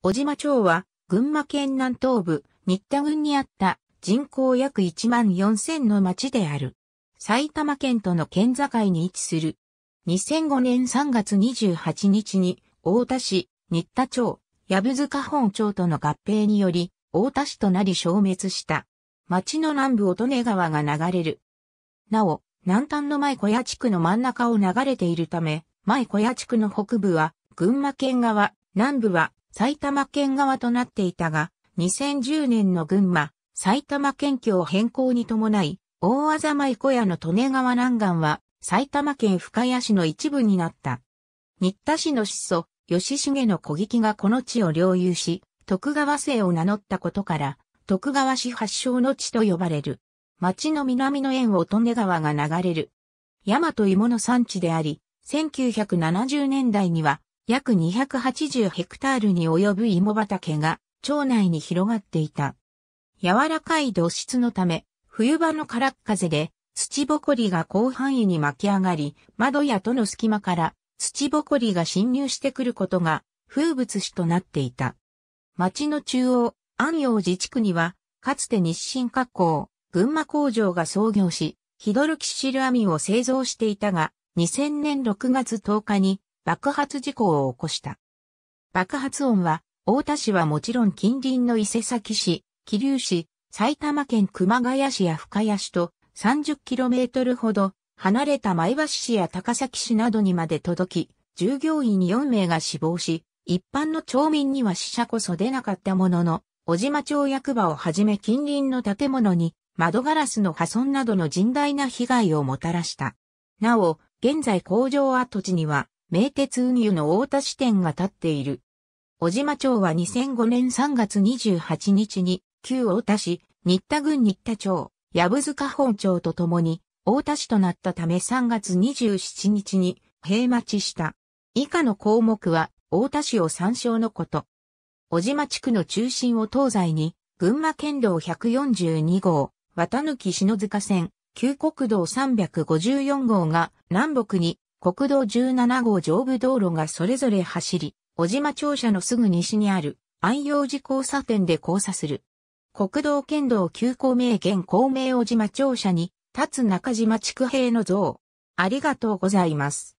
小島町は、群馬県南東部、新田郡にあった人口約1万4000の町である。埼玉県との県境に位置する。2005年3月28日に、大田市、新田町、藪塚本町との合併により、大田市となり消滅した。町の南部乙根川が流れる。なお、南端の前小屋地区の真ん中を流れているため、前小屋地区の北部は、群馬県側、南部は埼玉県側となっていたが、2010年の群馬、埼玉県境変更に伴い、大あざま小屋の利根川南岸は、埼玉県深谷市の一部になった。新田市の始祖、吉重の小劇がこの地を領有し、徳川姓を名乗ったことから、徳川市発祥の地と呼ばれる。町の南の縁を利根川が流れる。大和芋の産地であり、1970年代には約280ヘクタールに及ぶ芋畑が町内に広がっていた。柔らかい土質のため、冬場の空っ風で土ぼこりが広範囲に巻き上がり、窓や戸の隙間から土ぼこりが侵入してくることが風物詩となっていた。町の中央、安陽寺地区には、かつて日清加工、群馬工場が創業し、ヒドロキシルアミを製造していたが、2000年6月10日に爆発事故を起こした。爆発音は、大田市はもちろん近隣の伊勢崎市、桐生市、埼玉県熊谷市や深谷市と 30km ほど離れた前橋市や高崎市などにまで届き、従業員4名が死亡し、一般の町民には死者こそ出なかったものの、小島町役場をはじめ近隣の建物に窓ガラスの破損などの甚大な被害をもたらした。なお、現在工場跡地には名鉄運輸の大田支店が建っている。小島町は2005年3月28日に、旧大田市、新田郡新田町、藪塚本町とともに、大田市となったため3月27日に、閉町した。以下の項目は、大田市を参照のこと。小島地区の中心を東西に、群馬県道142号、綿貫篠塚線、旧国道354号が南北に国道17号上部道路がそれぞれ走り、小島庁舎のすぐ西にある安養寺交差点で交差する。国道県道急行名現公明小島庁舎に立つ中島地区兵の像。ありがとうございます。